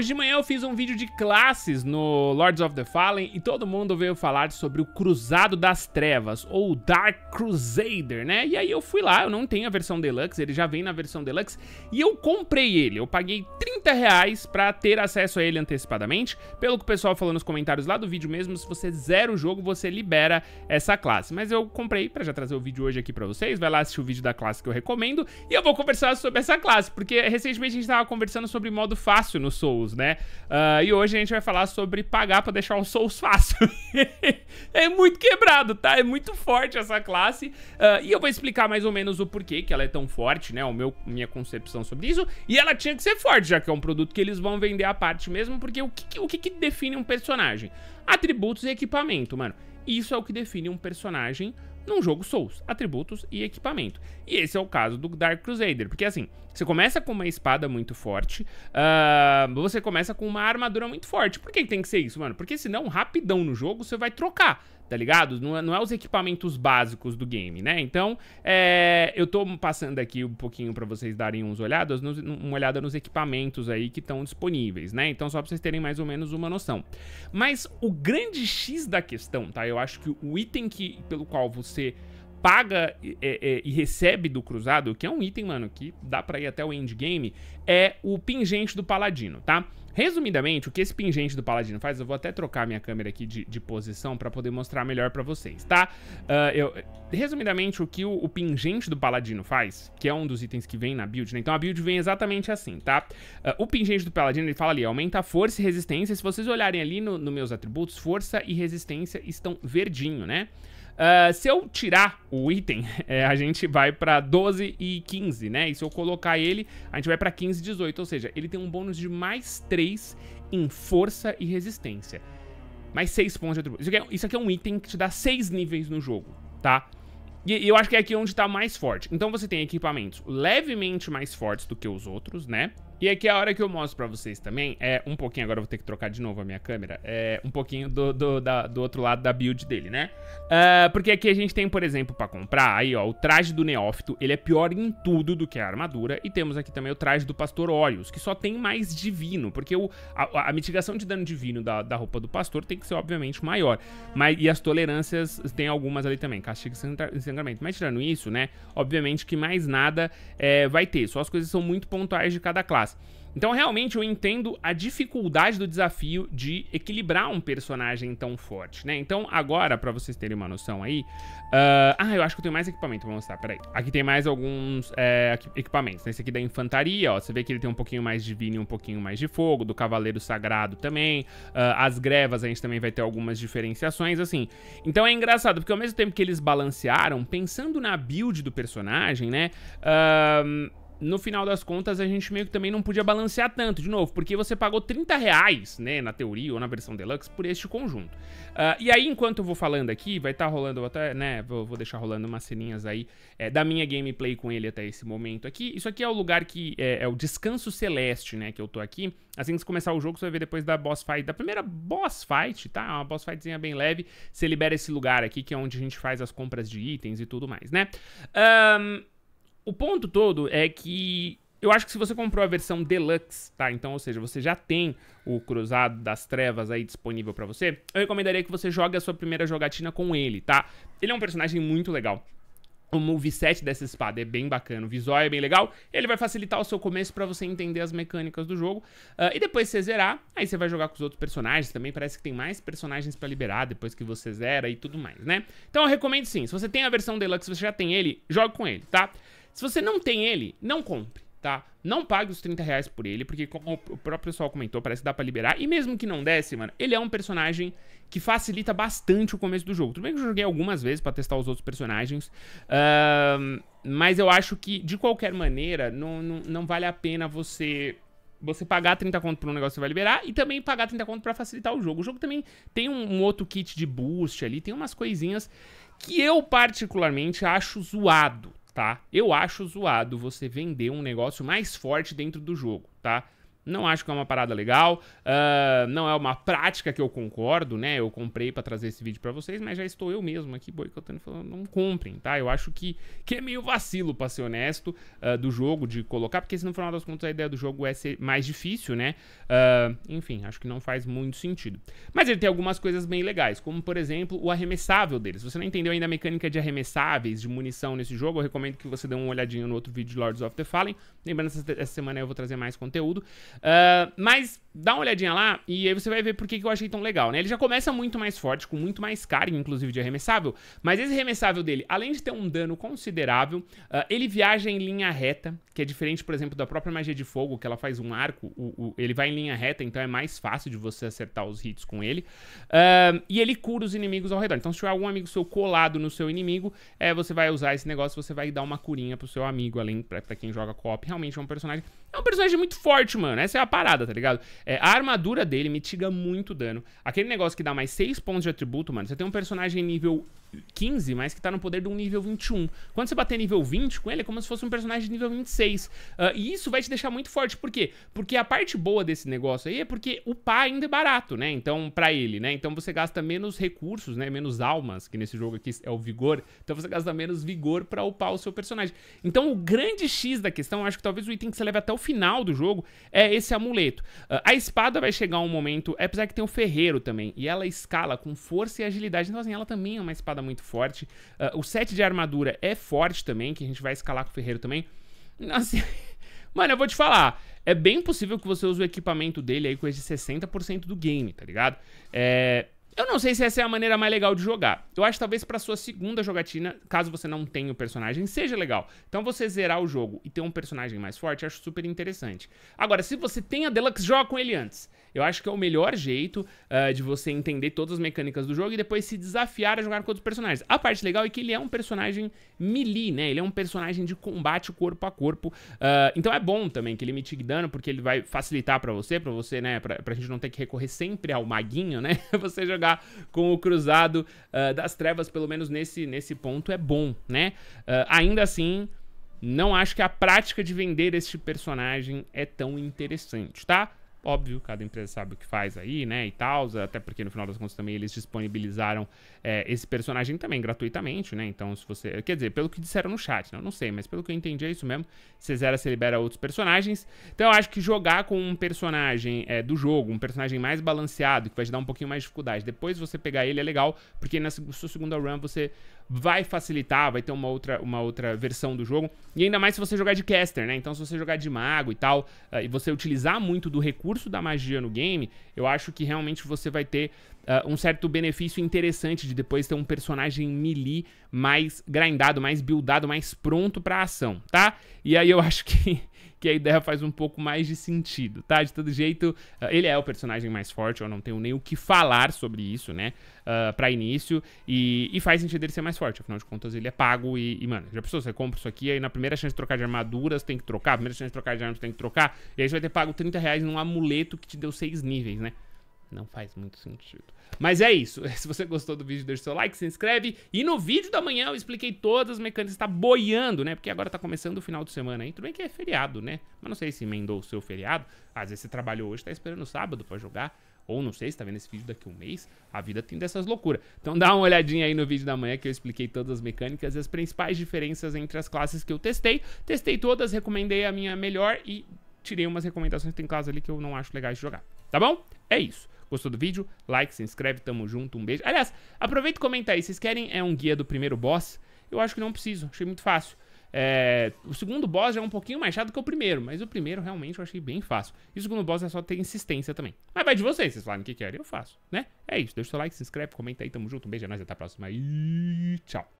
Hoje de manhã eu fiz um vídeo de classes no Lords of the Fallen e todo mundo veio falar sobre o Cruzado das Trevas, ou Dark Crusader, né? E aí eu fui lá, eu não tenho a versão Deluxe, ele já vem na versão Deluxe, e eu comprei ele, eu paguei 30 reais pra ter acesso a ele antecipadamente, pelo que o pessoal falou nos comentários lá do vídeo mesmo, se você zera o jogo, você libera essa classe. Mas eu comprei pra já trazer o vídeo hoje aqui pra vocês, vai lá assistir o vídeo da classe que eu recomendo, e eu vou conversar sobre essa classe, porque recentemente a gente tava conversando sobre modo fácil no Souls, Souls, né? Uh, e hoje a gente vai falar sobre pagar para deixar o Souls fácil. é muito quebrado, tá? É muito forte essa classe. Uh, e eu vou explicar mais ou menos o porquê que ela é tão forte, né? O meu, minha concepção sobre isso. E ela tinha que ser forte, já que é um produto que eles vão vender à parte mesmo, porque o que, o que, que define um personagem? Atributos e equipamento, mano. Isso é o que define um personagem num jogo Souls, atributos e equipamento. E esse é o caso do Dark Crusader, porque assim, você começa com uma espada muito forte, uh, você começa com uma armadura muito forte. Por que tem que ser isso, mano? Porque senão, rapidão no jogo, você vai trocar tá ligado? Não é, não é os equipamentos básicos do game, né? Então, é, eu tô passando aqui um pouquinho para vocês darem uns olhadas, nos, uma olhada nos equipamentos aí que estão disponíveis, né? Então, só pra vocês terem mais ou menos uma noção. Mas o grande X da questão, tá? Eu acho que o item que, pelo qual você paga e, e, é, é, e recebe do cruzado, que é um item, mano, que dá pra ir até o endgame, é o pingente do paladino, tá? Resumidamente, o que esse pingente do paladino faz, eu vou até trocar minha câmera aqui de, de posição para poder mostrar melhor para vocês, tá? Uh, eu, resumidamente, o que o, o, pingente do paladino faz, que é um dos itens que vem na build, né? Então a build vem exatamente assim, tá? Uh, o pingente do paladino, ele fala ali, aumenta a força e resistência. Se vocês olharem ali nos no meus atributos, força e resistência estão verdinho, né? Uh, se eu tirar o item, é, a gente vai pra 12 e 15, né? E se eu colocar ele, a gente vai pra 15 e 18. Ou seja, ele tem um bônus de mais 3 em força e resistência. Mais 6 pontos de atributo. Isso aqui, é, isso aqui é um item que te dá 6 níveis no jogo, tá? E eu acho que é aqui onde tá mais forte. Então você tem equipamentos levemente mais fortes do que os outros, né? E aqui é a hora que eu mostro pra vocês também, é um pouquinho, agora eu vou ter que trocar de novo a minha câmera, é um pouquinho do, do, da, do outro lado da build dele, né? Uh, porque aqui a gente tem, por exemplo, pra comprar, aí ó, o traje do Neófito, ele é pior em tudo do que a armadura, e temos aqui também o traje do Pastor Orius, que só tem mais divino, porque o, a, a mitigação de dano divino da, da roupa do Pastor tem que ser, obviamente, maior. Mas, e as tolerâncias, tem algumas ali também, castigo e sangramento. Mas tirando isso, né, obviamente que mais nada é, vai ter, só as coisas são muito pontuais de cada classe. Então, realmente, eu entendo a dificuldade do desafio de equilibrar um personagem tão forte, né? Então, agora, para vocês terem uma noção aí... Uh... Ah, eu acho que eu tenho mais equipamento pra mostrar, peraí. Aqui tem mais alguns é, equipamentos. Né? Esse aqui da infantaria, ó. Você vê que ele tem um pouquinho mais de vinho e um pouquinho mais de fogo. Do cavaleiro sagrado também. Uh, as grevas, a gente também vai ter algumas diferenciações, assim. Então, é engraçado, porque ao mesmo tempo que eles balancearam, pensando na build do personagem, né? Uh no final das contas, a gente meio que também não podia balancear tanto, de novo, porque você pagou 30 reais, né, na teoria ou na versão deluxe, por este conjunto. Uh, e aí, enquanto eu vou falando aqui, vai estar tá rolando até, né, vou, vou, deixar rolando umas ceninhas aí é, da minha gameplay com ele até esse momento aqui. Isso aqui é o lugar que é, é, o descanso celeste, né, que eu tô aqui. Assim que começar o jogo, você vai ver depois da boss fight, da primeira boss fight, tá? É uma boss fightzinha bem leve, você libera esse lugar aqui, que é onde a gente faz as compras de itens e tudo mais, né? Ahn... Um... O ponto todo é que eu acho que se você comprou a versão deluxe, tá? Então, ou seja, você já tem o Cruzado das Trevas aí disponível para você, eu recomendaria que você jogue a sua primeira jogatina com ele, tá? Ele é um personagem muito legal. O moveset dessa espada é bem bacana, o visual é bem legal, ele vai facilitar o seu começo para você entender as mecânicas do jogo. Uh, e depois você zerar, aí você vai jogar com os outros personagens também, parece que tem mais personagens para liberar depois que você zera e tudo mais, né? Então eu recomendo sim, se você tem a versão Deluxe, você já tem ele, jogue com ele, tá? Se você não tem ele, não compre, tá? Não pague os 30 reais por ele, porque como o próprio pessoal comentou, parece que dá pra liberar. E mesmo que não desse, mano, ele é um personagem que facilita bastante o começo do jogo. Tudo bem que eu joguei algumas vezes pra testar os outros personagens. Uh, mas eu acho que, de qualquer maneira, não, não, não vale a pena você você pagar 30 conto por um negócio que você vai liberar e também pagar 30 conto para facilitar o jogo. O jogo também tem um, um, outro kit de boost ali, tem umas coisinhas que eu particularmente acho zoado, tá? Eu acho zoado você vender um negócio mais forte dentro do jogo, tá? Não acho que é uma parada legal, uh, não é uma prática que eu concordo, né? Eu comprei para trazer esse vídeo para vocês, mas já estou eu mesmo aqui boicotando falando, não comprem, tá? Eu acho que, que é meio vacilo, pra ser honesto, uh, do jogo de colocar, porque se no final das contas a ideia do jogo é ser mais difícil, né? Uh, enfim, acho que não faz muito sentido. Mas ele tem algumas coisas bem legais, como por exemplo o arremessável deles. Se você não entendeu ainda a mecânica de arremessáveis, de munição nesse jogo, eu recomendo que você dê uma olhadinha no outro vídeo de Lords of the Fallen. Lembrando, essa semana eu vou trazer mais conteúdo. Uh, mas dá uma olhadinha lá e aí você vai ver por que, que eu achei tão legal, né? Ele já começa muito mais forte, com muito mais carga, inclusive, de arremessável. Mas esse arremessável dele, além de ter um dano considerável, uh, ele viaja em linha reta, que é diferente, por exemplo, da própria magia de fogo, que ela faz um arco. O, o, ele vai em linha reta, então é mais fácil de você acertar os hits com ele. Uh, e ele cura os inimigos ao redor. Então, se tiver algum amigo seu colado no seu inimigo, é, você vai usar esse negócio, você vai dar uma curinha pro seu amigo, além, pra, pra quem joga co-op. Realmente é um personagem. É um personagem muito forte, mano. É essa é a parada, tá ligado? É, a armadura dele mitiga muito dano. Aquele negócio que dá mais 6 pontos de atributo, mano, você tem um personagem nível 15, mas que tá no poder de um nível 21. Quando você bater nível 20 com ele, é como se fosse um personagem de nível 26. Uh, ah, e isso vai te deixar muito forte. Por quê? Porque a parte boa desse negócio aí é porque o pá ainda é barato, né? Então, pra ele, né? Então você gasta menos recursos, né? Menos almas, que nesse jogo aqui é o vigor. Então você gasta menos vigor pra upar o seu personagem. Então o grande X da questão, acho que talvez o item que você leve até o final do jogo é esse amuleto. Uh, a espada vai chegar um momento, é apesar que tem o ferreiro também, e ela escala com força e agilidade. Então assim, ela também é uma espada muito forte. Uh, o set de armadura é forte também, que a gente vai escalar com o Ferreiro também. Nossa, mano, eu vou te falar. É bem possível que você use o equipamento dele aí com esse 60% do game, tá ligado? É, eu não sei se essa é a maneira mais legal de jogar. Eu acho talvez para sua segunda jogatina, caso você não tenha o personagem, seja legal. Então você zerar o jogo e ter um personagem mais forte, acho super interessante. Agora, se você tem a Deluxe, joga com ele antes. Eu acho que é o melhor jeito uh, de você entender todas as mecânicas do jogo e depois se desafiar a jogar com outros personagens. A parte legal é que ele é um personagem melee, né? Ele é um personagem de combate corpo a corpo. Uh, então é bom também que ele mitigue dano, porque ele vai facilitar para você, para você, né? Pra, pra gente não ter que recorrer sempre ao maguinho, né? você jogar com o cruzado uh, da das trevas, pelo menos nesse, nesse ponto, é bom, né? Uh, ainda assim, não acho que a prática de vender este personagem é tão interessante, tá? Óbvio, cada empresa sabe o que faz aí, né? E tal, até porque no final das contas também eles disponibilizaram é, esse personagem também gratuitamente, né? Então, se você. Quer dizer, pelo que disseram no chat, né? Eu não sei, mas pelo que eu entendi é isso mesmo. Você zera, você libera outros personagens. Então, eu acho que jogar com um personagem é, do jogo, um personagem mais balanceado, que vai te dar um pouquinho mais de dificuldade. Depois você pegar ele é legal, porque na sua segunda run você vai facilitar, vai ter uma outra, uma outra versão do jogo. E ainda mais se você jogar de caster, né? Então, se você jogar de mago e tal, uh, e você utilizar muito do recurso da magia no game, eu acho que realmente você vai ter uh, um certo benefício interessante de depois ter um personagem melee mais grindado, mais buildado, mais pronto pra ação, tá? E aí eu acho que que a ideia faz um pouco mais de sentido, tá? De todo jeito, ah, ele é o personagem mais forte, eu não tenho nem o que falar sobre isso, né? Uh, pra início, e, e faz sentido ele ser mais forte, afinal de contas ele é pago e, e mano, já pensou, você compra isso aqui, aí na primeira chance de trocar de armaduras tem que trocar, primeira chance de trocar de armas tem que trocar, e aí você vai ter pago 30 reais num amuleto que te deu 6 níveis, né? Não faz muito sentido. Mas é isso. Se você gostou do vídeo, deixa o seu like, se inscreve. E no vídeo da manhã eu expliquei todas as mecânicas. Tá boiando, né? Porque agora tá começando o final de semana aí. Tudo bem que é feriado, né? Mas não sei se emendou o seu feriado. Às vezes você trabalhou hoje, tá esperando sábado para jogar. Ou não sei, se tá vendo esse vídeo daqui a um mês. A vida tem dessas loucuras. Então dá uma olhadinha aí no vídeo da manhã que eu expliquei todas as mecânicas e as principais diferenças entre as classes que eu testei. Testei todas, recomendei a minha melhor e tirei umas recomendações. Tem casos ali que eu não acho legais de jogar. Tá bom? É isso. Gostou do vídeo? Like, se inscreve, tamo junto, um beijo. Aliás, aproveita e comenta aí, vocês querem é um guia do primeiro boss? Eu acho que não preciso, achei muito fácil. É, o segundo boss já é um pouquinho mais chato que o primeiro, mas o primeiro realmente eu achei bem fácil. E o segundo boss é só ter insistência também. Mas vai de vocês, vocês falam o que querem, eu faço, né? É isso, deixa o seu like, se inscreve, comenta aí, tamo junto, um beijo, é nóis, até a próxima e tchau.